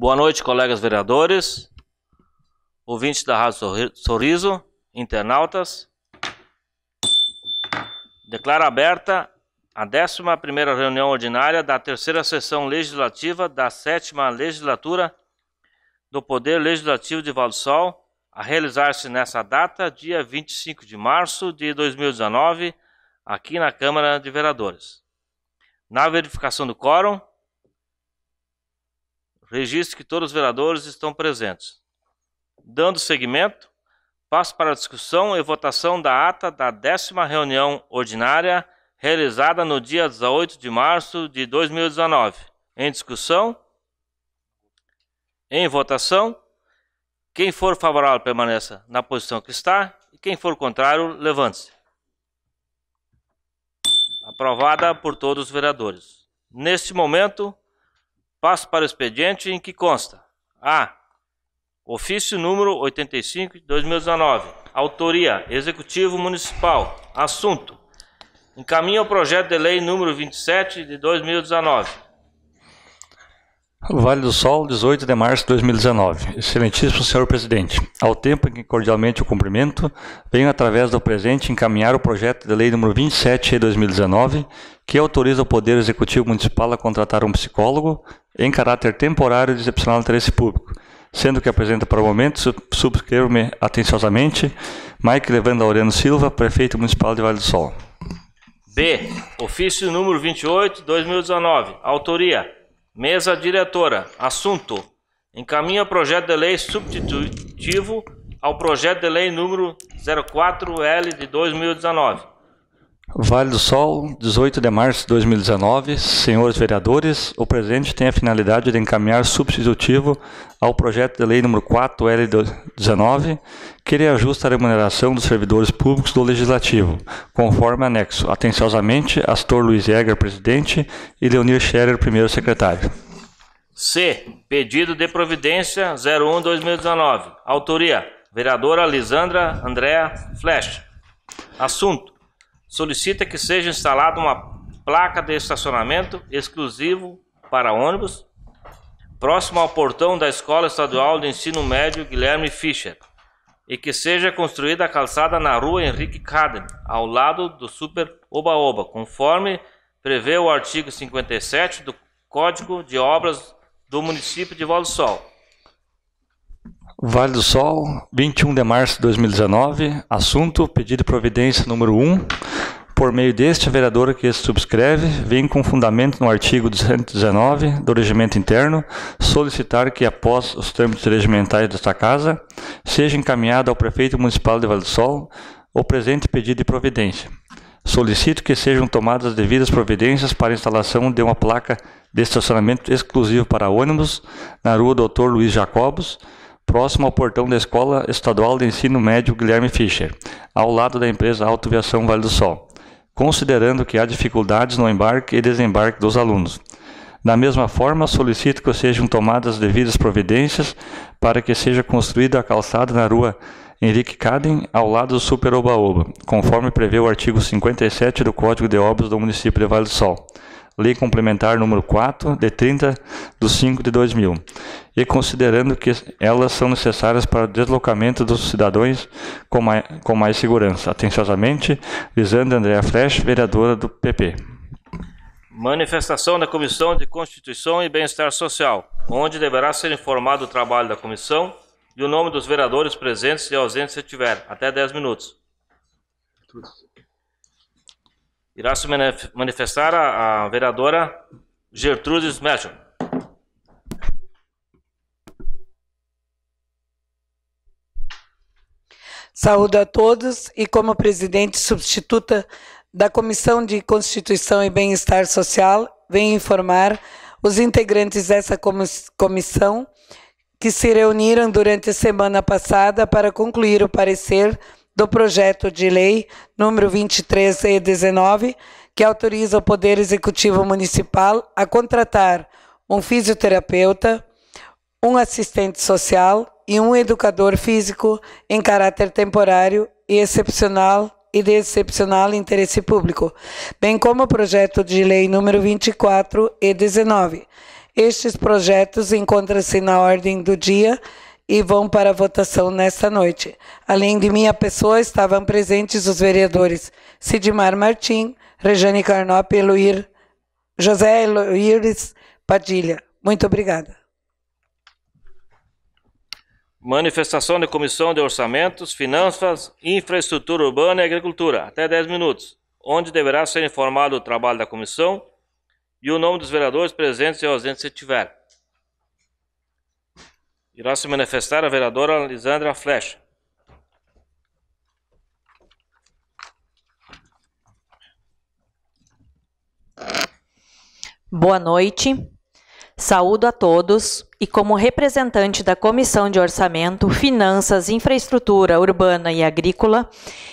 Boa noite, colegas vereadores, ouvintes da Rádio Sorriso, internautas. Declaro aberta a 11 reunião ordinária da terceira sessão legislativa da 7 legislatura do Poder Legislativo de Val do Sol, a realizar-se nessa data, dia 25 de março de 2019, aqui na Câmara de Vereadores. Na verificação do quórum, Registro que todos os vereadores estão presentes. Dando seguimento, passo para a discussão e votação da ata da décima reunião ordinária realizada no dia 18 de março de 2019. Em discussão? Em votação? Quem for favorável permaneça na posição que está e quem for contrário, levante-se. Aprovada por todos os vereadores. Neste momento, Passo para o expediente em que consta: A. Ofício número 85 de 2019. Autoria: Executivo Municipal. Assunto: Encaminha o projeto de lei número 27 de 2019 Vale do Sol, 18 de março de 2019. Excelentíssimo senhor presidente, ao tempo em que cordialmente o cumprimento, venho através do presente encaminhar o projeto de lei número 27 de 2019, que autoriza o Poder Executivo Municipal a contratar um psicólogo em caráter temporário de excepcional interesse público, sendo que apresenta para o momento, subscrevo-me atenciosamente, Mike Levando Aureano Silva, prefeito municipal de Vale do Sol. B. Ofício número 28, 2019. Autoria Mesa diretora. Assunto: encaminha projeto de lei substitutivo ao projeto de lei número 04L de 2019. Vale do Sol, 18 de março de 2019. Senhores vereadores, o presidente tem a finalidade de encaminhar substitutivo ao projeto de lei número 4L19, que ele ajusta a remuneração dos servidores públicos do Legislativo, conforme anexo. Atenciosamente, Astor Luiz Jäger, presidente, e Leonir Scherer, primeiro secretário. C. Pedido de providência 01-2019. Autoria: Vereadora Lisandra Andréa Flech. Assunto: Solicita que seja instalada uma placa de estacionamento exclusivo para ônibus próximo ao portão da Escola Estadual de Ensino Médio Guilherme Fischer e que seja construída a calçada na rua Henrique Caden, ao lado do Super Oba Oba, conforme prevê o artigo 57 do Código de Obras do município de Vale do Sol. Vale do Sol, 21 de março de 2019. Assunto: pedido de providência número 1 por meio deste a vereadora que se subscreve, vem com fundamento no artigo 219 do Regimento Interno solicitar que, após os trâmites regimentais desta Casa, seja encaminhado ao Prefeito Municipal de Vale do Sol o presente pedido de providência. Solicito que sejam tomadas as devidas providências para a instalação de uma placa de estacionamento exclusivo para ônibus na rua Doutor Luiz Jacobos, próximo ao portão da Escola Estadual de Ensino Médio Guilherme Fischer, ao lado da empresa Autoviação Vale do Sol considerando que há dificuldades no embarque e desembarque dos alunos. Da mesma forma, solicito que sejam tomadas as devidas providências para que seja construída a calçada na rua Henrique Caden, ao lado do Super Oba Oba, conforme prevê o artigo 57 do Código de Obras do município de Vale do Sol. Lei Complementar número 4, de 30 de 5 de 2000, e considerando que elas são necessárias para o deslocamento dos cidadãos com mais, com mais segurança. Atenciosamente, visando Andréa Freche, vereadora do PP. Manifestação da Comissão de Constituição e Bem-Estar Social, onde deverá ser informado o trabalho da comissão e o nome dos vereadores presentes e ausentes se tiver, até 10 minutos. Tudo irá se manifestar a, a vereadora Gertrudes Melchor. Saúdo a todos e, como presidente substituta da Comissão de Constituição e Bem-Estar Social, venho informar os integrantes dessa comissão que se reuniram durante a semana passada para concluir o parecer do projeto de lei número 23E19, que autoriza o Poder Executivo Municipal a contratar um fisioterapeuta, um assistente social e um educador físico em caráter temporário e excepcional e de excepcional interesse público, bem como o projeto de lei número 24 e 19. Estes projetos encontram-se na ordem do dia e vão para a votação nesta noite. Além de minha pessoa, estavam presentes os vereadores Sidmar Martim, Rejane Carnop e José Eloíris Padilha. Muito obrigada. Manifestação de Comissão de Orçamentos, Finanças, Infraestrutura Urbana e Agricultura, até 10 minutos, onde deverá ser informado o trabalho da comissão e o nome dos vereadores presentes e ausentes se tiver. Irá se manifestar a vereadora Lisandra Flecha. Boa noite. Saúdo a todos e como representante da Comissão de Orçamento, Finanças, Infraestrutura Urbana e Agrícola,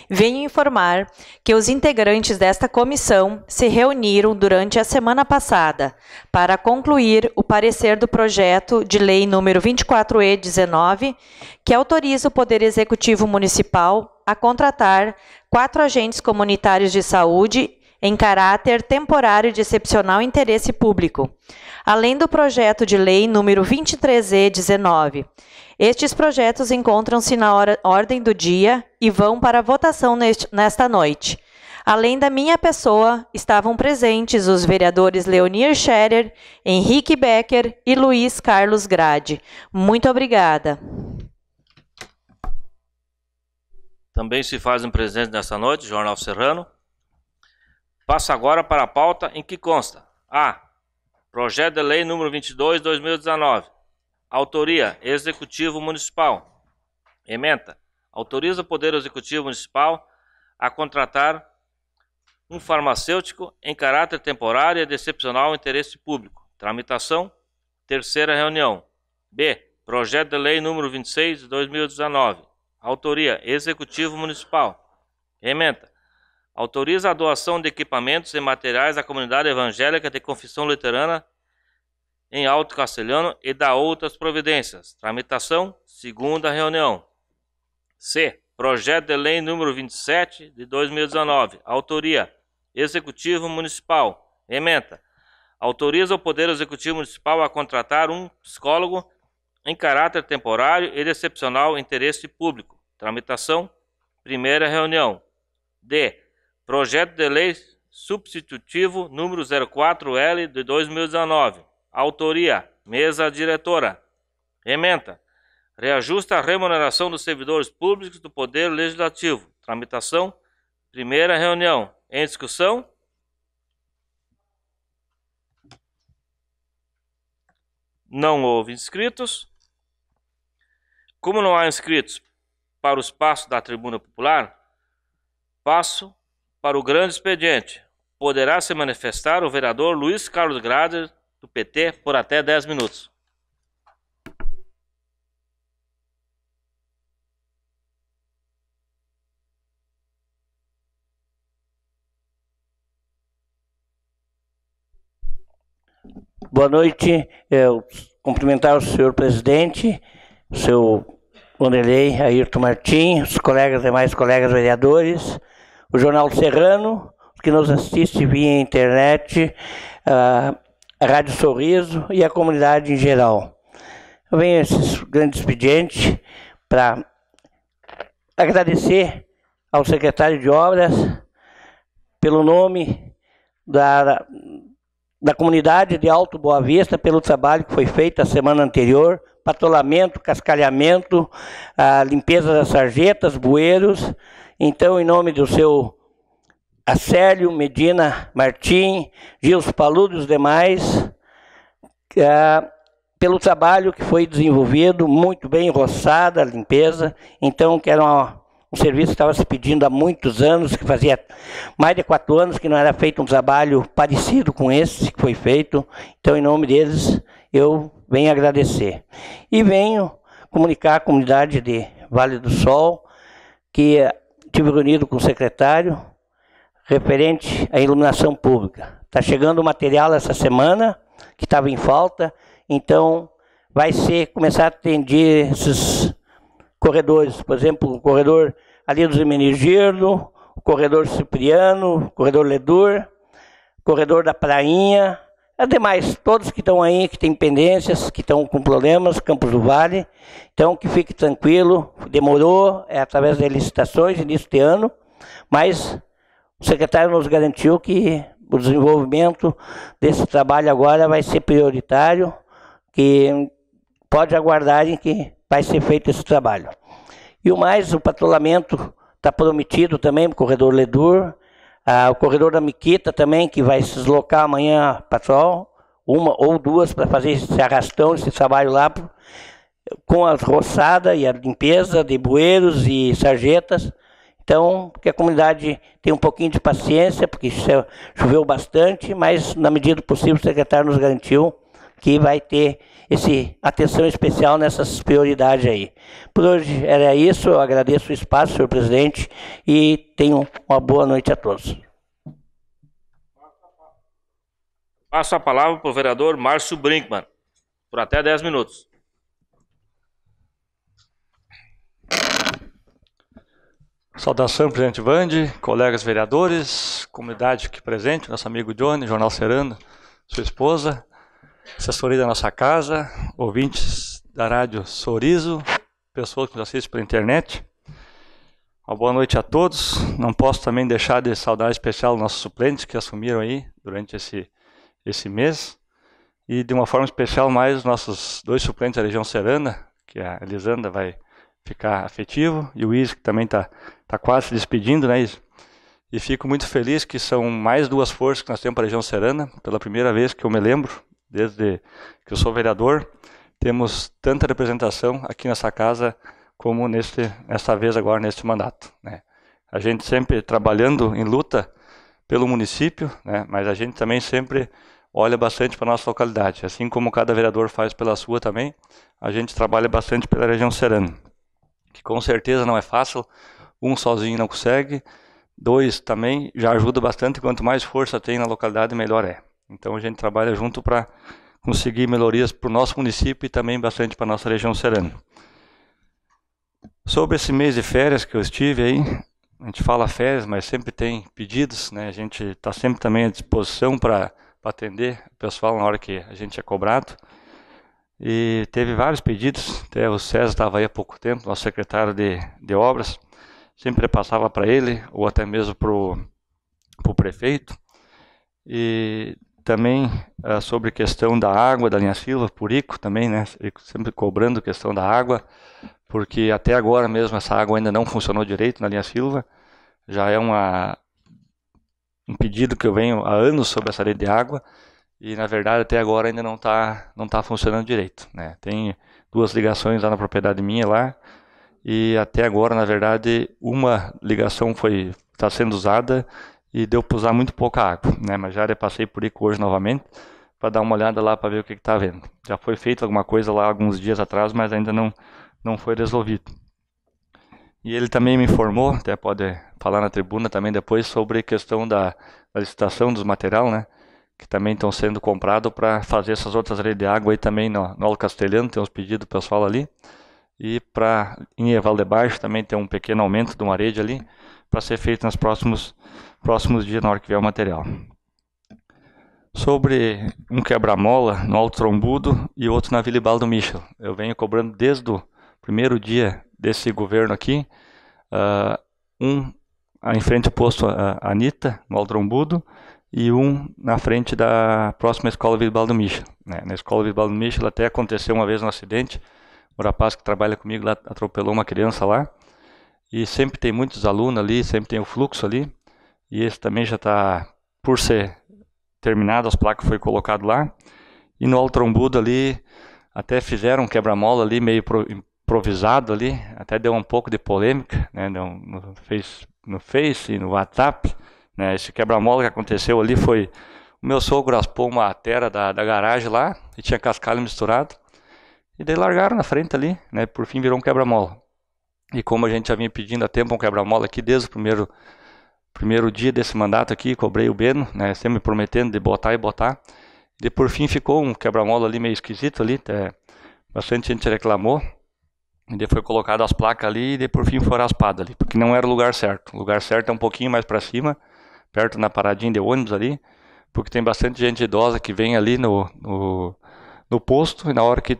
venho informar que os integrantes desta comissão se reuniram durante a semana passada para concluir o parecer do projeto de lei número 24E19, que autoriza o Poder Executivo Municipal a contratar quatro agentes comunitários de saúde em caráter temporário de excepcional interesse público além do projeto de lei número 23E19. Estes projetos encontram-se na ordem do dia e vão para votação neste, nesta noite. Além da minha pessoa, estavam presentes os vereadores Leonir Scherer, Henrique Becker e Luiz Carlos Grade. Muito obrigada. Também se fazem presentes nesta noite, Jornal Serrano. Passa agora para a pauta em que consta: A. Projeto de Lei número 22, 2019. Autoria: Executivo Municipal. Emenda: Autoriza o Poder Executivo Municipal a contratar um farmacêutico em caráter temporário e de excepcional interesse público. Tramitação: Terceira reunião. B. Projeto de Lei número 26 de 2019. Autoria: Executivo Municipal. Emenda: Autoriza a doação de equipamentos e materiais à comunidade evangélica de confissão luterana em Alto Castelhano e dá outras providências. Tramitação, segunda reunião. C. Projeto de Lei número 27 de 2019. Autoria: Executivo Municipal. Ementa. Autoriza o Poder Executivo Municipal a contratar um psicólogo em caráter temporário e de excepcional interesse público. Tramitação: primeira reunião. D. Projeto de Lei Substitutivo número 04L de 2019. Autoria: Mesa Diretora. Emenda: Reajusta a remuneração dos servidores públicos do Poder Legislativo. Tramitação: Primeira reunião. Em discussão? Não houve inscritos. Como não há inscritos para o espaço da tribuna popular, passo para o grande expediente. Poderá se manifestar o vereador Luiz Carlos Grader, do PT, por até 10 minutos. Boa noite. Eu cumprimentar o senhor presidente, o seu Wanderlei Ayrton Martins, os colegas, demais colegas vereadores, o Jornal Serrano, que nos assiste via internet, ah, a Rádio Sorriso e a comunidade em geral. venho a esses grandes expedientes para agradecer ao secretário de Obras pelo nome da, da comunidade de Alto Boa Vista, pelo trabalho que foi feito a semana anterior, patolamento, cascalhamento, limpeza das sarjetas, bueiros, então, em nome do seu Acélio, Medina, Martim, Gils Paludo e os demais, ah, pelo trabalho que foi desenvolvido, muito bem roçada a limpeza. Então, que era uma, um serviço que estava se pedindo há muitos anos, que fazia mais de quatro anos que não era feito um trabalho parecido com esse que foi feito. Então, em nome deles, eu venho agradecer. E venho comunicar à comunidade de Vale do Sol que Estive reunido com o secretário referente à iluminação pública. Está chegando o material essa semana, que estava em falta, então vai ser começar a atender esses corredores, por exemplo, o corredor ali do Zimenegirdo, o corredor Cipriano, o corredor Ledur, o corredor da Prainha, Ademais, todos que estão aí, que têm pendências, que estão com problemas, Campos do Vale, então que fique tranquilo, demorou, é através de licitações, início de ano, mas o secretário nos garantiu que o desenvolvimento desse trabalho agora vai ser prioritário, que pode em que vai ser feito esse trabalho. E o mais, o patrulhamento está prometido também, o corredor Ledur, ah, o corredor da Miqueta também, que vai se deslocar amanhã, pessoal, uma ou duas para fazer esse arrastão, esse trabalho lá, com as roçadas e a limpeza de bueiros e sarjetas. Então, que a comunidade tenha um pouquinho de paciência, porque é, choveu bastante, mas na medida do possível o secretário nos garantiu que vai ter esse atenção especial nessas prioridades aí. Por hoje era isso, eu agradeço o espaço, senhor presidente, e tenham uma boa noite a todos. Passo a palavra para o vereador Márcio Brinkman, por até 10 minutos. Saudação, presidente Bande, colegas vereadores, comunidade aqui presente, nosso amigo Johnny, Jornal Seranda, sua esposa assessoria é da nossa casa, ouvintes da rádio Sorriso, pessoas que nos assistem pela internet. Uma boa noite a todos. Não posso também deixar de saudar especial os nossos suplentes que assumiram aí durante esse, esse mês. E de uma forma especial mais os nossos dois suplentes da região serana, que a Elisanda vai ficar afetivo, e o Is, que também está tá quase se despedindo, né, Is? E fico muito feliz que são mais duas forças que nós temos para a região serana, pela primeira vez que eu me lembro. Desde que eu sou vereador, temos tanta representação aqui nessa casa como neste, nesta vez agora, neste mandato. Né? A gente sempre trabalhando em luta pelo município, né? mas a gente também sempre olha bastante para a nossa localidade. Assim como cada vereador faz pela sua também, a gente trabalha bastante pela região serana, que com certeza não é fácil, um sozinho não consegue, dois também já ajuda bastante, quanto mais força tem na localidade, melhor é. Então a gente trabalha junto para conseguir melhorias para o nosso município e também bastante para a nossa região serena. Sobre esse mês de férias que eu estive aí, a gente fala férias, mas sempre tem pedidos, né? A gente está sempre também à disposição para atender o pessoal na hora que a gente é cobrado. E teve vários pedidos, até o César estava aí há pouco tempo, nosso secretário de, de obras, sempre passava para ele, ou até mesmo para o prefeito. E também uh, sobre questão da água da linha Silva, por Ico também, né? Ico sempre cobrando questão da água, porque até agora mesmo essa água ainda não funcionou direito na linha Silva. Já é uma, um pedido que eu venho há anos sobre essa lei de água e na verdade até agora ainda não está não tá funcionando direito, né? Tem duas ligações lá na propriedade minha lá e até agora na verdade uma ligação foi está sendo usada e deu para usar muito pouca água, né? Mas já passei por Ico hoje novamente para dar uma olhada lá para ver o que está havendo. Já foi feito alguma coisa lá alguns dias atrás, mas ainda não, não foi resolvido. E ele também me informou, até pode falar na tribuna também depois, sobre a questão da, da licitação dos material, né? Que também estão sendo comprados para fazer essas outras redes de água aí também no, no Alto Castelhano, tem uns pedidos do pessoal ali. E para em Evaldebaixo de Baixo também tem um pequeno aumento de uma rede ali para ser feito nos próximos, próximos dias, na hora que vier o material. Sobre um quebra-mola no Alto Trombudo e outro na Vila Bala do Michel. Eu venho cobrando desde o primeiro dia desse governo aqui, uh, um em frente ao posto ah, Anitta, no Alto Trombudo, e um na frente da próxima escola Vila do Michel. Né? Na escola Vila do Michel até aconteceu uma vez um acidente, o rapaz que trabalha comigo lá atropelou uma criança lá, e sempre tem muitos alunos ali, sempre tem o fluxo ali. E esse também já está, por ser terminado, as placas foi colocado lá. E no Altrombudo ali, até fizeram um quebra-mola ali, meio improvisado ali, até deu um pouco de polêmica, né, no, face, no Face e no WhatsApp. Né, esse quebra-mola que aconteceu ali foi, o meu sogro raspou uma tera da, da garagem lá, e tinha cascalho misturado, e daí largaram na frente ali, né, por fim virou um quebra-mola. E como a gente já vinha pedindo há tempo um quebra-mola aqui desde o primeiro, primeiro dia desse mandato aqui, cobrei o Beno, né, sempre prometendo de botar e botar. E por fim ficou um quebra-mola ali meio esquisito ali, até bastante gente reclamou. E daí foi colocado as placas ali e por fim foram raspado ali, porque não era o lugar certo. O lugar certo é um pouquinho mais para cima, perto na paradinha de ônibus ali, porque tem bastante gente idosa que vem ali no, no, no posto e na hora que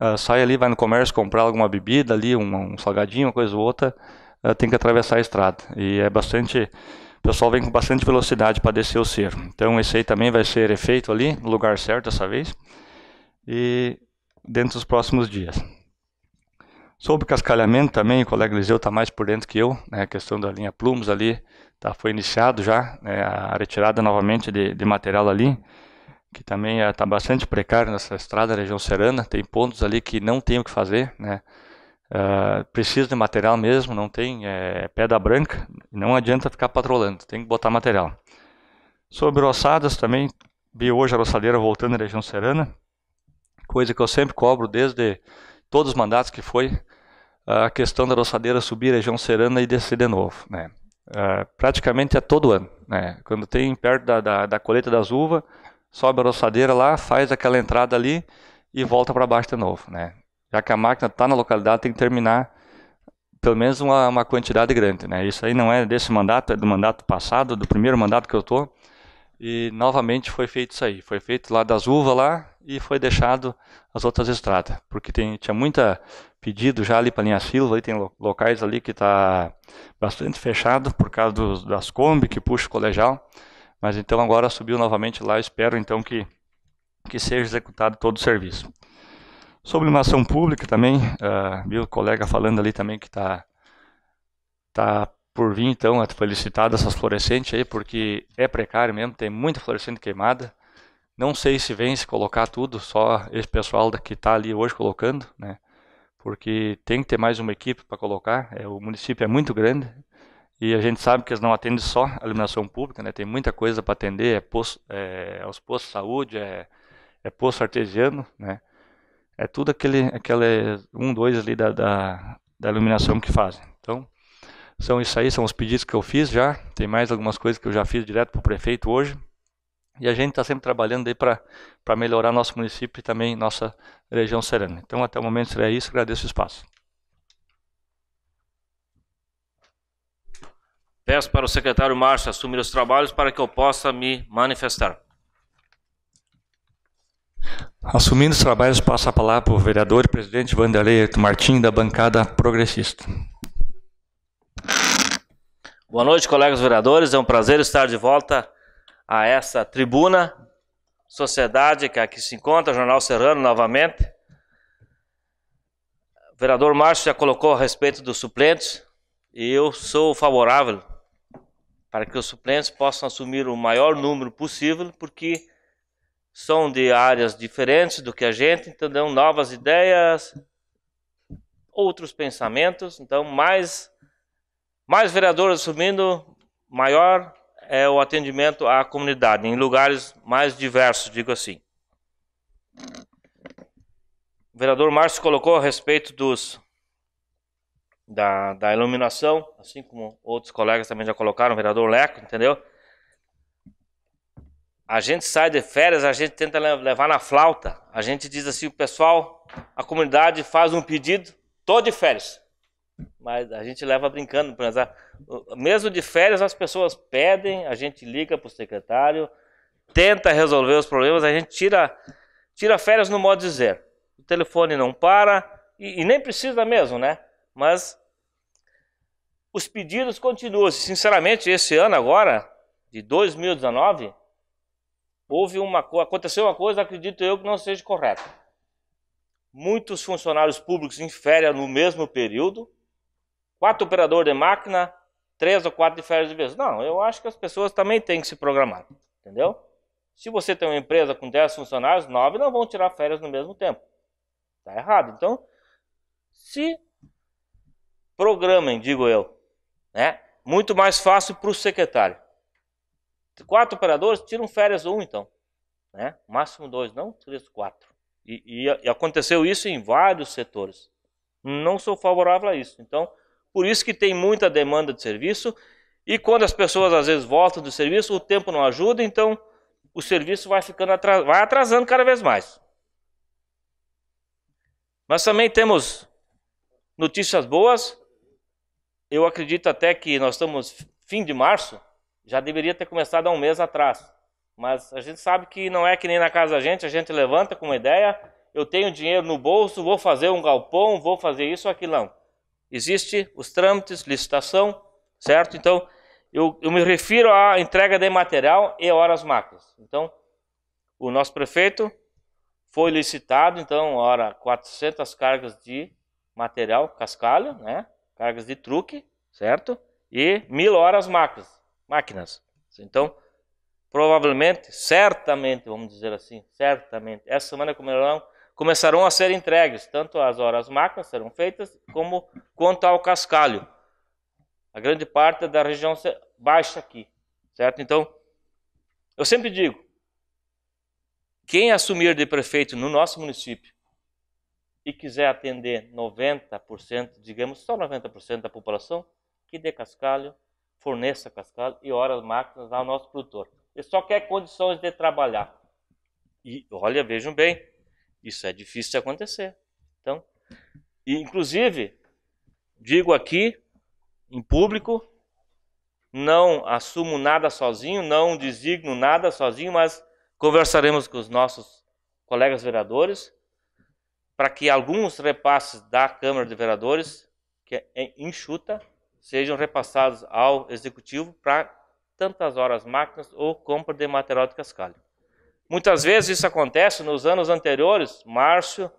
uh, sai ali, vai no comércio comprar alguma bebida ali, um, um salgadinho, uma coisa ou outra, uh, tem que atravessar a estrada. E é bastante. O pessoal vem com bastante velocidade para descer o cerro. Então esse aí também vai ser efeito ali, no lugar certo dessa vez. E dentro dos próximos dias. Sobre cascalhamento também, o colega Eliseu está mais por dentro que eu, né, a questão da linha Plumas ali, tá, foi iniciado já, né, a retirada novamente de, de material ali, que também está é, bastante precário nessa estrada, região serana. Tem pontos ali que não tem o que fazer, né? Uh, precisa de material mesmo, não tem é, pedra branca, não adianta ficar patrolando, tem que botar material. Sobre ossadas também, vi hoje a roçadeira voltando na região serana, coisa que eu sempre cobro desde todos os mandatos que foi, a questão da roçadeira subir a região serana e descer de novo, né? Uh, praticamente é todo ano, né? Quando tem perto da, da, da colheita das uvas, sobe a roçadeira lá, faz aquela entrada ali e volta para baixo de novo, né? Já que a máquina está na localidade, tem que terminar pelo menos uma, uma, quantidade grande, né? Isso aí não é desse mandato, é do mandato passado, do primeiro mandato que eu tô. E novamente foi feito isso aí, foi feito lá das uvas lá e foi deixado as outras estradas, porque tem, tinha muita pedido já ali para linha Silva, aí tem locais ali que está bastante fechado por causa das Kombi que puxa o colegial. Mas então agora subiu novamente lá, espero então que, que seja executado todo o serviço. Sobre ação pública também, uh, viu o colega falando ali também que está tá por vir então, é foi licitada essas fluorescentes aí, porque é precário mesmo, tem muita fluorescente queimada. Não sei se vem se colocar tudo, só esse pessoal que está ali hoje colocando, né? Porque tem que ter mais uma equipe para colocar, é, o município é muito grande, e a gente sabe que eles não atendem só a iluminação pública, né? tem muita coisa para atender, é, posto, é, é os postos de saúde, é, é posto artesiano, né? é tudo aquele, aquele um, dois ali da, da, da iluminação que fazem. Então, são isso aí, são os pedidos que eu fiz já, tem mais algumas coisas que eu já fiz direto para o prefeito hoje, e a gente está sempre trabalhando aí para melhorar nosso município e também nossa região serena. Então, até o momento seria isso, agradeço o espaço. Peço para o secretário Márcio assumir os trabalhos para que eu possa me manifestar. Assumindo os trabalhos, passa a palavra para o vereador e presidente Vanderlei Martins, da bancada progressista. Boa noite, colegas vereadores. É um prazer estar de volta a essa tribuna, sociedade que aqui se encontra, Jornal Serrano, novamente. O vereador Márcio já colocou a respeito dos suplentes e eu sou favorável para que os suplentes possam assumir o maior número possível, porque são de áreas diferentes do que a gente, então dão novas ideias, outros pensamentos. Então, mais, mais vereadores assumindo, maior é o atendimento à comunidade, em lugares mais diversos, digo assim. O vereador Márcio colocou a respeito dos da, da iluminação, assim como outros colegas também já colocaram, o vereador Leco, entendeu? A gente sai de férias, a gente tenta levar na flauta. A gente diz assim, o pessoal, a comunidade faz um pedido, tô de férias. Mas a gente leva brincando, mesmo de férias as pessoas pedem, a gente liga para o secretário, tenta resolver os problemas, a gente tira, tira férias no modo de dizer. O telefone não para, e, e nem precisa mesmo, né? Mas os pedidos continuam. Sinceramente, esse ano agora, de 2019, houve uma aconteceu uma coisa, acredito eu, que não seja correta. Muitos funcionários públicos em férias no mesmo período, quatro operadores de máquina, três ou quatro de férias de vez. Não, eu acho que as pessoas também têm que se programar, entendeu? Se você tem uma empresa com 10 funcionários, 9 não vão tirar férias no mesmo tempo. Está errado. Então, se programem, digo eu. Né? Muito mais fácil para o secretário. Quatro operadores tiram férias um, então. Né? Máximo dois, não três, quatro. E, e, e aconteceu isso em vários setores. Não sou favorável a isso. Então, por isso que tem muita demanda de serviço. E quando as pessoas às vezes voltam do serviço, o tempo não ajuda, então o serviço vai ficando atras... vai atrasando cada vez mais. Mas também temos notícias boas. Eu acredito até que nós estamos fim de março, já deveria ter começado há um mês atrás. Mas a gente sabe que não é que nem na casa da gente, a gente levanta com uma ideia, eu tenho dinheiro no bolso, vou fazer um galpão, vou fazer isso ou aquilo. Não. Existe os trâmites, licitação, certo? Então, eu, eu me refiro à entrega de material e horas máquinas. Então, o nosso prefeito foi licitado, então, ora, 400 cargas de material cascalho, né? cargas de truque, certo? E mil horas máquinas. máquinas. Então, provavelmente, certamente, vamos dizer assim, certamente, essa semana começarão, começarão a ser entregues, tanto as horas máquinas serão feitas, como quanto ao cascalho. A grande parte da região baixa aqui, certo? Então, eu sempre digo, quem assumir de prefeito no nosso município, e quiser atender 90%, digamos só 90% da população, que dê cascalho, forneça cascalho e ora as máquinas ao nosso produtor. Ele só quer condições de trabalhar. E olha, vejam bem, isso é difícil de acontecer. Então, e, inclusive, digo aqui em público, não assumo nada sozinho, não designo nada sozinho, mas conversaremos com os nossos colegas vereadores para que alguns repasses da Câmara de Vereadores, que é enxuta, sejam repassados ao Executivo para tantas horas máquinas ou compra de material de cascalho. Muitas vezes isso acontece nos anos anteriores, Márcio,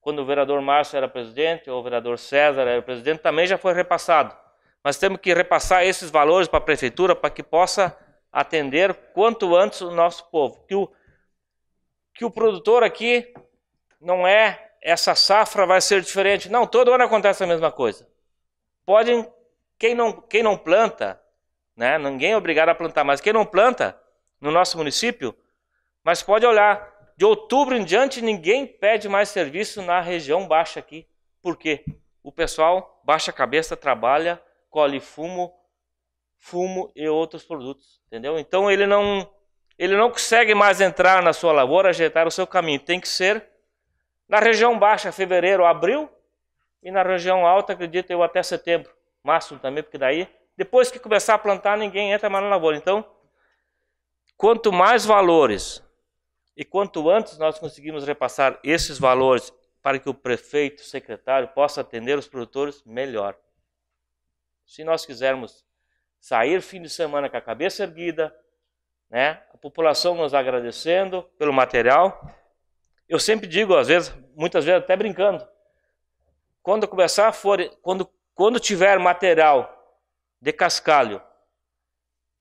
quando o vereador Márcio era presidente, ou o vereador César era presidente, também já foi repassado. Mas temos que repassar esses valores para a prefeitura para que possa atender quanto antes o nosso povo. Que o, que o produtor aqui não é essa safra vai ser diferente. Não, todo ano acontece a mesma coisa. Pode, quem não, quem não planta, né, ninguém é obrigado a plantar, mas quem não planta no nosso município, mas pode olhar, de outubro em diante ninguém pede mais serviço na região baixa aqui. Por quê? O pessoal baixa a cabeça, trabalha, colhe fumo, fumo e outros produtos, entendeu? Então ele não ele não consegue mais entrar na sua lavoura, ajeitar o seu caminho. Tem que ser na região baixa, fevereiro, abril, e na região alta, acredito eu, até setembro, máximo também, porque daí, depois que começar a plantar, ninguém entra mais na lavoura. Então, quanto mais valores e quanto antes nós conseguimos repassar esses valores para que o prefeito, o secretário possa atender os produtores, melhor. Se nós quisermos sair fim de semana com a cabeça erguida, né? A população nos agradecendo pelo material, eu sempre digo, às vezes, muitas vezes até brincando, quando começar a folha, quando, quando tiver material de cascalho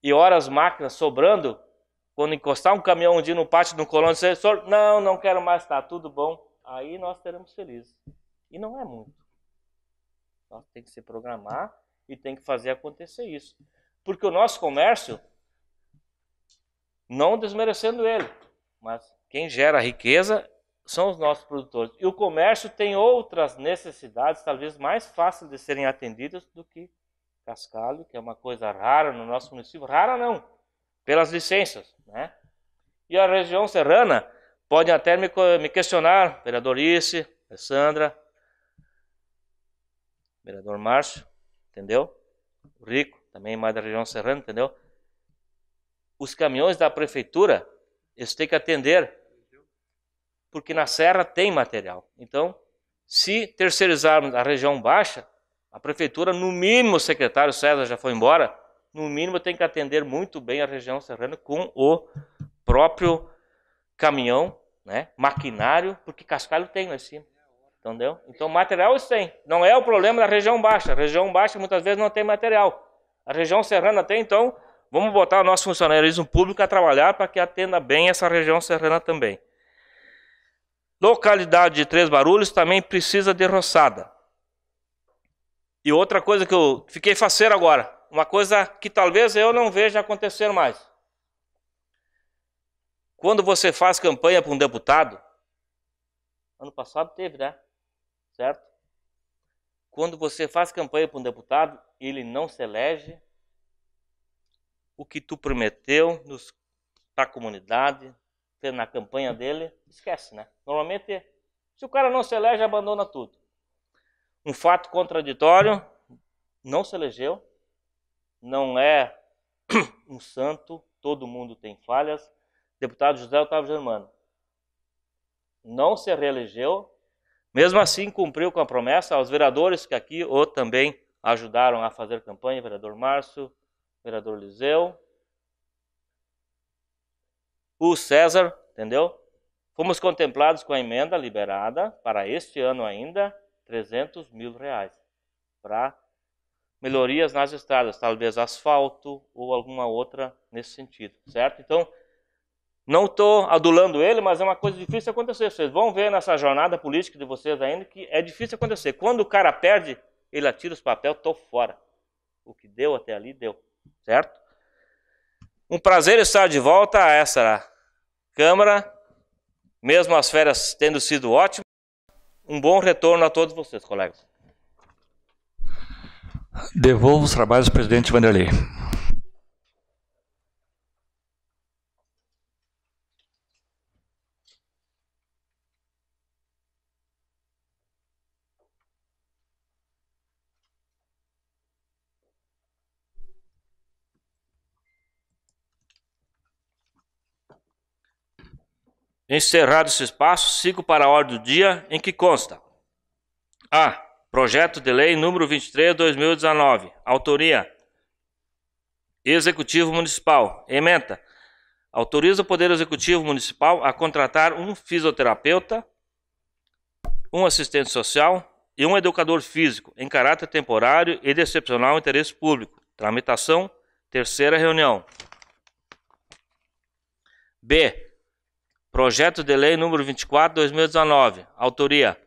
e horas máquinas sobrando, quando encostar um caminhão um dia no pátio do um colono, você não, não quero mais, tá tudo bom, aí nós teremos felizes. E não é muito. Nós tem que se programar e tem que fazer acontecer isso. Porque o nosso comércio, não desmerecendo ele, mas quem gera riqueza são os nossos produtores. E o comércio tem outras necessidades, talvez mais fáceis de serem atendidas do que cascalho, que é uma coisa rara no nosso município. Rara não, pelas licenças. Né? E a região serrana pode até me, me questionar, vereador Isse, Alessandra, vereador Márcio, entendeu? O Rico, também mais da região serrana, entendeu? Os caminhões da prefeitura, eles têm que atender porque na serra tem material. Então, se terceirizarmos a região baixa, a prefeitura, no mínimo, o secretário César já foi embora, no mínimo tem que atender muito bem a região serrana com o próprio caminhão, né, maquinário, porque cascalho tem lá em cima. Entendeu? Então, material eles têm. Não é o problema da região baixa. A região baixa muitas vezes não tem material. A região serrana tem, então, vamos botar o nosso funcionarismo público a trabalhar para que atenda bem essa região serrana também localidade de Três Barulhos também precisa de roçada. E outra coisa que eu fiquei faceiro agora, uma coisa que talvez eu não veja acontecer mais. Quando você faz campanha para um deputado, ano passado teve, né? Certo? Quando você faz campanha para um deputado, ele não se elege, o que tu prometeu para a comunidade, na campanha dele, esquece, né? Normalmente, se o cara não se elege, abandona tudo. Um fato contraditório, não se elegeu, não é um santo, todo mundo tem falhas. Deputado José Otávio Germano não se reelegeu, mesmo assim cumpriu com a promessa aos vereadores que aqui ou também ajudaram a fazer campanha, vereador Márcio, vereador Liseu, o César, entendeu? Fomos contemplados com a emenda liberada para este ano ainda 300 mil reais para melhorias nas estradas, talvez asfalto ou alguma outra nesse sentido, certo? Então, não estou adulando ele, mas é uma coisa difícil acontecer. Vocês vão ver nessa jornada política de vocês ainda que é difícil acontecer. Quando o cara perde, ele atira os papel, tô fora. O que deu até ali, deu, certo? Um prazer estar de volta. a Essa Câmara, mesmo as férias tendo sido ótimas, um bom retorno a todos vocês, colegas. Devolvo os trabalhos ao presidente Vanderlei. Encerrado esse espaço, sigo para a ordem do dia em que consta: A. Projeto de Lei número 23/2019, autoria Executivo Municipal. Ementa: autoriza o Poder Executivo Municipal a contratar um fisioterapeuta, um assistente social e um educador físico em caráter temporário e de excepcional interesse público. Tramitação: terceira reunião. B Projeto de Lei número 24/2019, autoria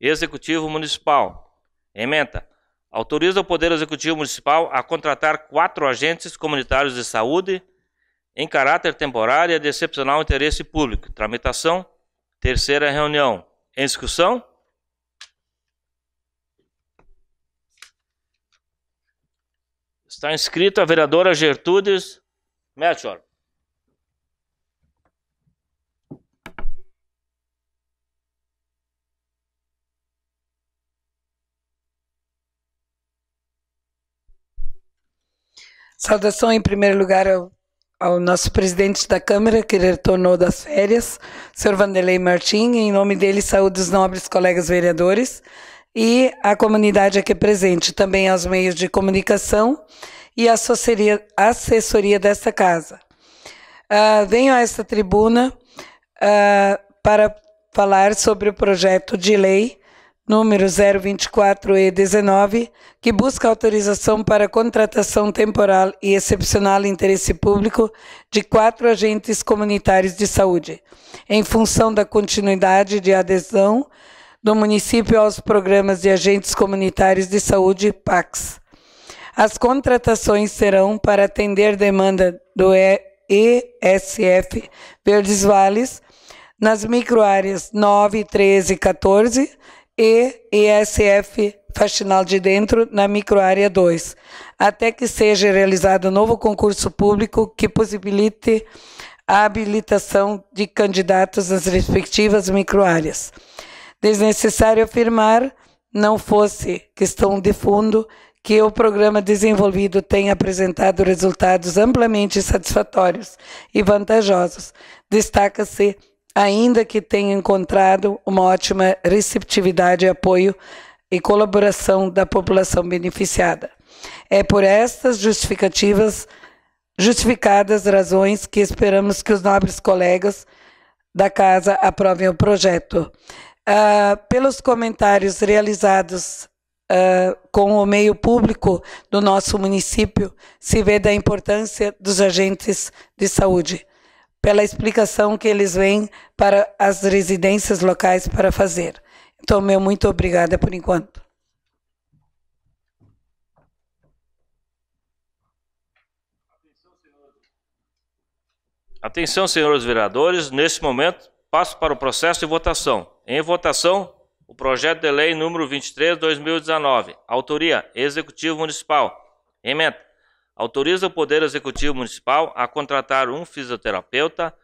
Executivo Municipal. Emenda: autoriza o Poder Executivo Municipal a contratar quatro agentes comunitários de saúde em caráter temporário e de excepcional interesse público. Tramitação: terceira reunião. Em discussão? Está inscrita a vereadora Gertudes Melchor. Saudação em primeiro lugar ao, ao nosso presidente da Câmara, que retornou das férias, Sr. Vanderlei Martim, em nome dele saúde os nobres colegas vereadores e à comunidade aqui presente, também aos meios de comunicação e à assessoria, assessoria desta casa. Uh, venho a esta tribuna uh, para falar sobre o projeto de lei número 024E19, que busca autorização para contratação temporal e excepcional interesse público de quatro agentes comunitários de saúde, em função da continuidade de adesão do município aos programas de agentes comunitários de saúde PACS. As contratações serão para atender demanda do ESF Verdes Vales nas microáreas 9, 13 e 14 e ESF Faxinal de Dentro na microárea 2, até que seja realizado um novo concurso público que possibilite a habilitação de candidatos nas respectivas microáreas. Desnecessário afirmar, não fosse questão de fundo, que o programa desenvolvido tem apresentado resultados amplamente satisfatórios e vantajosos. Destaca-se ainda que tenha encontrado uma ótima receptividade e apoio e colaboração da população beneficiada. É por estas justificativas, justificadas razões que esperamos que os nobres colegas da casa aprovem o projeto. Uh, pelos comentários realizados uh, com o meio público do nosso município, se vê da importância dos agentes de saúde pela explicação que eles vêm para as residências locais para fazer. Então, meu muito obrigada por enquanto. Atenção, senhores vereadores, nesse momento passo para o processo de votação. Em votação, o projeto de lei número 23/2019, autoria Executivo Municipal. Emenda autoriza o Poder Executivo Municipal a contratar um fisioterapeuta,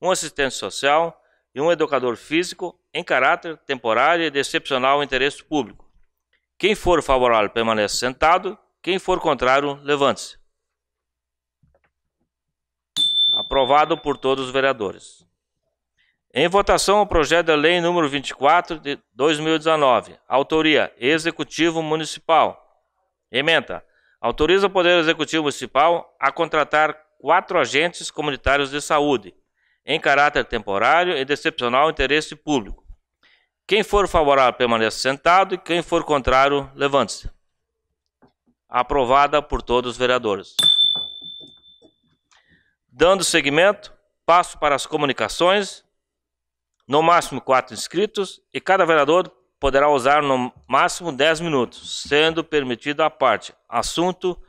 um assistente social e um educador físico em caráter temporário e de excepcional interesse público. Quem for favorável permanece sentado, quem for contrário, levante-se. Aprovado por todos os vereadores. Em votação o projeto de lei número 24 de 2019, autoria Executivo Municipal. Emenda Autoriza o Poder Executivo Municipal a contratar quatro agentes comunitários de saúde, em caráter temporário e de excepcional interesse público. Quem for favorável permaneça sentado e quem for contrário, levante-se. Aprovada por todos os vereadores. Dando seguimento, passo para as comunicações. No máximo quatro inscritos e cada vereador poderá usar no máximo 10 minutos, sendo permitido a parte. Assunto: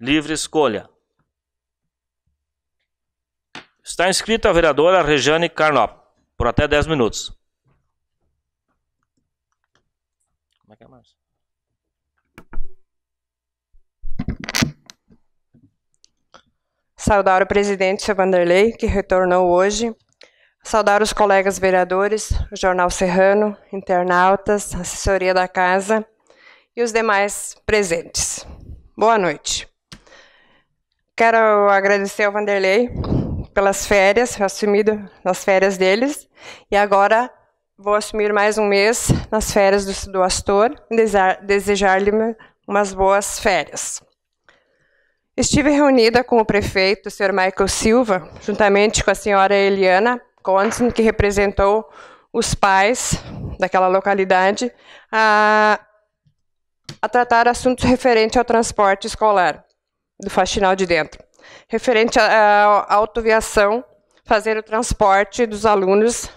livre escolha. Está inscrita a vereadora Regiane Carnop, por até 10 minutos. Como é que é, Márcio? Saudar o presidente Vanderlei, que retornou hoje Saudar os colegas vereadores, o Jornal Serrano, internautas, assessoria da casa e os demais presentes. Boa noite. Quero agradecer ao Vanderlei pelas férias, assumido nas férias deles, e agora vou assumir mais um mês nas férias do, do Astor, desejar-lhe umas boas férias. Estive reunida com o prefeito, o Sr. Michael Silva, juntamente com a senhora Eliana, que representou os pais daquela localidade a, a tratar assuntos referentes ao transporte escolar do faxinal de dentro, referente à autoviação, fazer o transporte dos alunos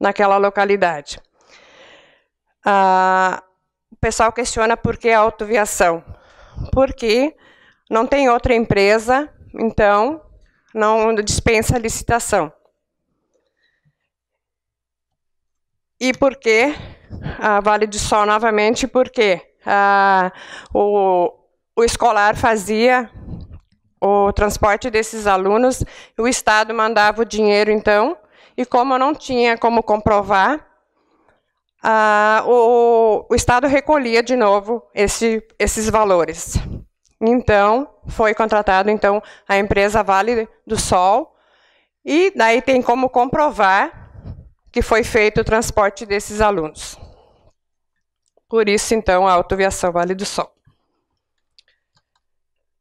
naquela localidade. o pessoal questiona por que a autoviação. Porque não tem outra empresa, então não dispensa licitação. E por quê? Ah, vale de Sol novamente, porque ah, o, o escolar fazia o transporte desses alunos, o Estado mandava o dinheiro, então, e como não tinha como comprovar, ah, o, o, Estado recolhia de novo esse, esses valores. Então, foi contratado então a empresa Vale do Sol, e daí tem como comprovar que foi feito o transporte desses alunos. Por isso, então, a autoviação Vale do Sol.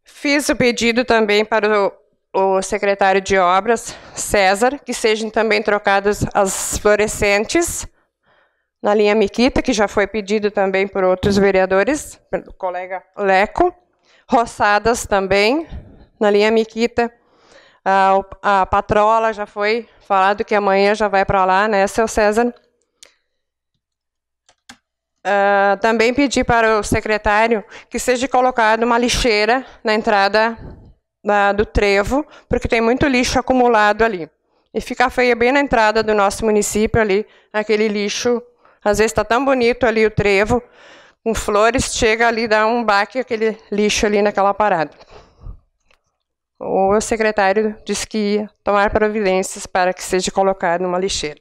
Fiz o pedido também para o, o secretário de obras, César, que sejam também trocadas as fluorescentes na linha Miquita, que já foi pedido também por outros vereadores, pelo colega Leco, roçadas também na linha Miquita a, a patrola já foi falado que amanhã já vai para lá, né, seu César? Uh, também pedi para o secretário que seja colocada uma lixeira na entrada da, do trevo, porque tem muito lixo acumulado ali. E fica feia bem na entrada do nosso município ali, aquele lixo. Às vezes está tão bonito ali o trevo, com flores, chega ali, dá um baque aquele lixo ali naquela parada o secretário disse que ia tomar providências para que seja colocado numa lixeira.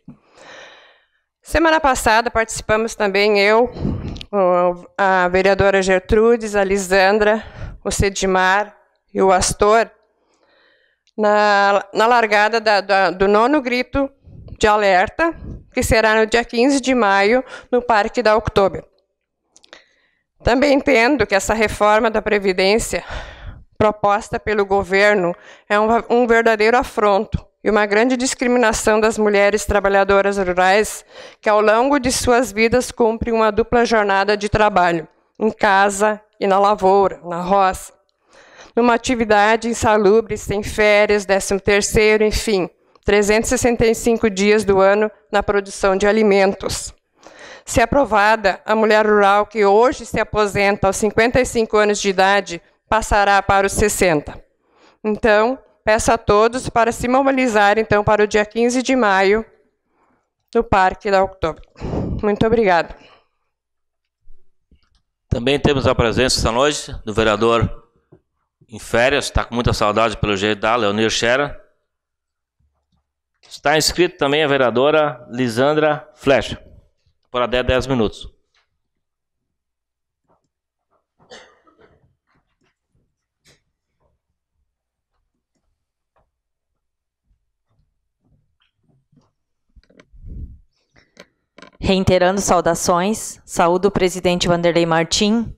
Semana passada participamos também eu, a vereadora Gertrudes, a Lisandra, o Sedimar e o Astor, na, na largada da, da, do nono grito de alerta, que será no dia 15 de maio, no Parque da Outubro. Também entendo que essa reforma da Previdência proposta pelo governo é um, um verdadeiro afronto e uma grande discriminação das mulheres trabalhadoras rurais que, ao longo de suas vidas, cumprem uma dupla jornada de trabalho, em casa e na lavoura, na roça. Numa atividade insalubre, sem férias, décimo terceiro, enfim, 365 dias do ano na produção de alimentos. Se aprovada, a mulher rural que hoje se aposenta aos 55 anos de idade passará para os 60. Então, peço a todos para se mobilizar então para o dia 15 de maio no Parque da Outubro. Muito obrigado. Também temos a presença esta noite do vereador em férias, está com muita saudade pelo jeito da Leonir Xera. Está inscrito também a vereadora Lisandra Flecha, por até 10 minutos. Reiterando saudações, saúdo o presidente Vanderlei Martim,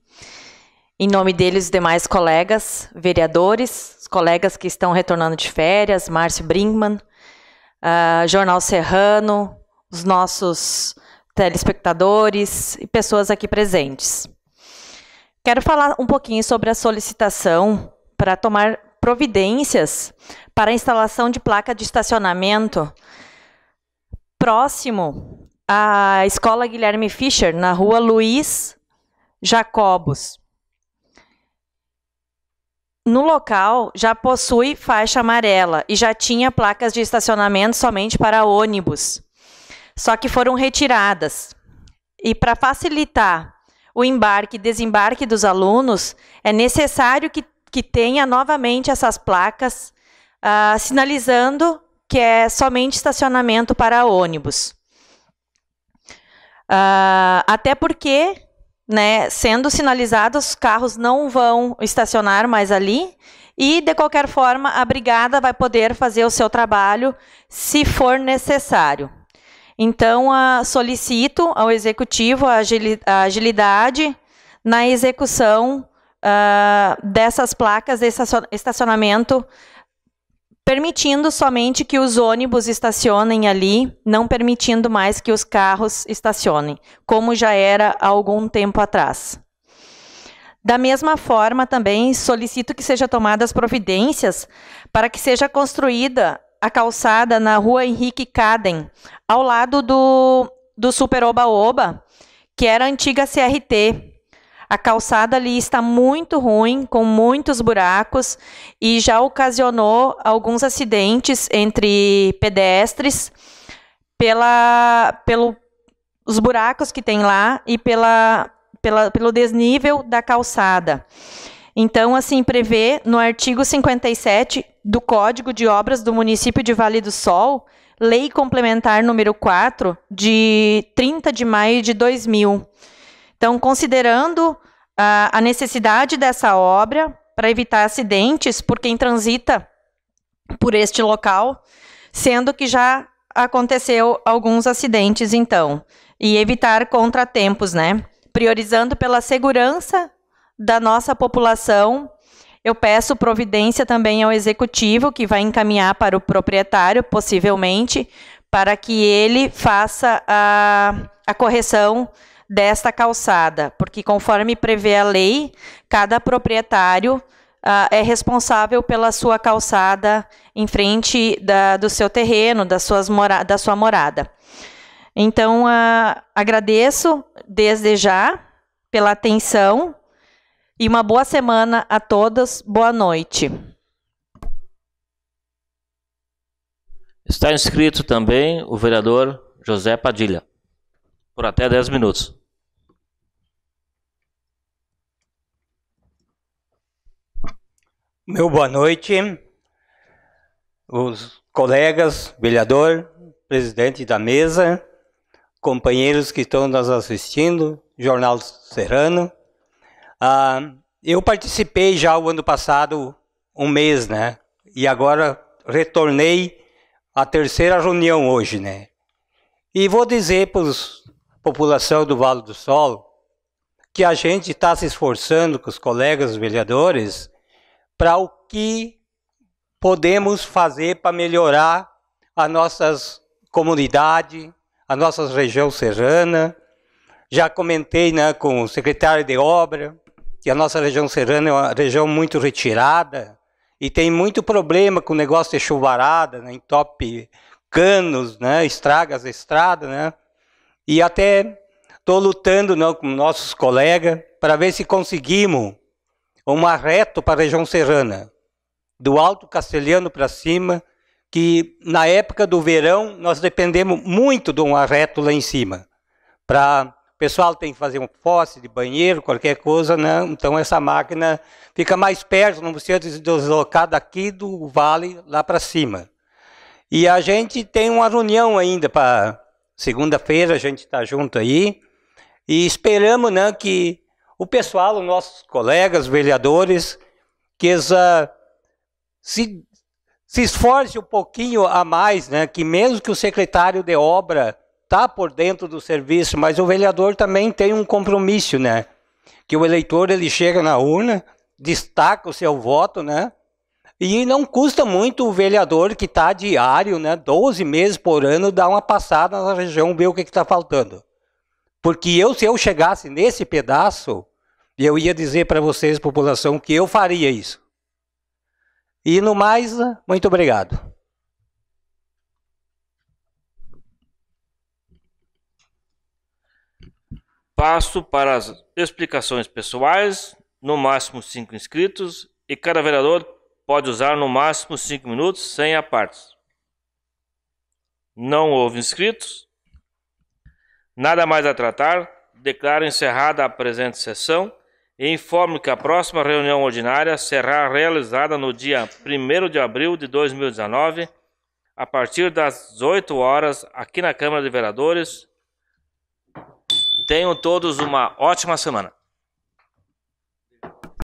em nome dele os demais colegas, vereadores, os colegas que estão retornando de férias, Márcio Brinkman, uh, ah, Jornal Serrano, os nossos telespectadores e pessoas aqui presentes. Quero falar um pouquinho sobre a solicitação para tomar providências para a instalação de placa de estacionamento próximo a escola Guilherme Fischer, na rua Luiz Jacobos. No local já possui faixa amarela e já tinha placas de estacionamento somente para ônibus, só que foram retiradas. E para facilitar o embarque e desembarque dos alunos, é necessário que, que tenha novamente essas placas uh, sinalizando que é somente estacionamento para ônibus. Uh, até porque, né, sendo sinalizados, os carros não vão estacionar mais ali. E, de qualquer forma, a brigada vai poder fazer o seu trabalho se for necessário. Então, uh, solicito ao executivo a agilidade na execução uh, dessas placas de estacionamento permitindo somente que os ônibus estacionem ali, não permitindo mais que os carros estacionem, como já era há algum tempo atrás. Da mesma forma, também solicito que sejam tomadas providências para que seja construída a calçada na rua Henrique Caden, ao lado do, do Super Oba Oba, que era a antiga CRT, a calçada ali está muito ruim, com muitos buracos e já ocasionou alguns acidentes entre pedestres pela pelo os buracos que tem lá e pela, pela pelo desnível da calçada. Então, assim, prevê no artigo 57 do Código de Obras do município de Vale do Sol, Lei Complementar número 4, de 30 de maio de 2000. Então, considerando ah, a necessidade dessa obra para evitar acidentes por quem transita por este local, sendo que já aconteceu alguns acidentes, então, e evitar contratempos, né? Priorizando pela segurança da nossa população, eu peço providência também ao executivo, que vai encaminhar para o proprietário, possivelmente, para que ele faça a, a correção desta calçada, porque conforme prevê a lei, cada proprietário uh, é responsável pela sua calçada em frente da, do seu terreno, das suas mora da sua morada. Então, uh, agradeço desde já pela atenção e uma boa semana a todos. Boa noite. Está inscrito também o vereador José Padilha, por até 10 minutos. Meu boa noite, os colegas, vereador, presidente da mesa, companheiros que estão nos assistindo, Jornal Serrano. Ah, eu participei já o ano passado um mês, né? E agora retornei à terceira reunião hoje, né? E vou dizer para a população do Vale do Sol que a gente está se esforçando com os colegas vereadores para o que podemos fazer para melhorar as nossas comunidades, a nossa região serrana. Já comentei né, com o secretário de obra que a nossa região serrana é uma região muito retirada e tem muito problema com o negócio de chuvarada, né, entope canos, né, estraga as estradas. Né, e até estou lutando né, com nossos colegas para ver se conseguimos um arreto para a região serrana, do Alto Castelhano para cima, que na época do verão nós dependemos muito de um arreto lá em cima. Para o pessoal tem que fazer um fosse de banheiro, qualquer coisa, né? Então essa máquina fica mais perto, não precisa deslocar daqui do vale lá para cima. E a gente tem uma reunião ainda para segunda-feira, a gente está junto aí e esperamos, né, que o pessoal, os nossos colegas, vereadores, que se, se esforce um pouquinho a mais, né? que mesmo que o secretário de obra está por dentro do serviço, mas o vereador também tem um compromisso, né? Que o eleitor ele chega na urna, destaca o seu voto, né? E não custa muito o vereador que está diário, né, 12 meses por ano, dar uma passada na região, ver o que está faltando. Porque eu, se eu chegasse nesse pedaço, e eu ia dizer para vocês, população, que eu faria isso. E no mais, muito obrigado. Passo para as explicações pessoais, no máximo cinco inscritos, e cada vereador pode usar no máximo cinco minutos, sem apartes. Não houve inscritos? Nada mais a tratar, declaro encerrada a presente sessão e informo que a próxima reunião ordinária será realizada no dia 1 de abril de 2019, a partir das 8 horas, aqui na Câmara de Vereadores. Tenham todos uma ótima semana.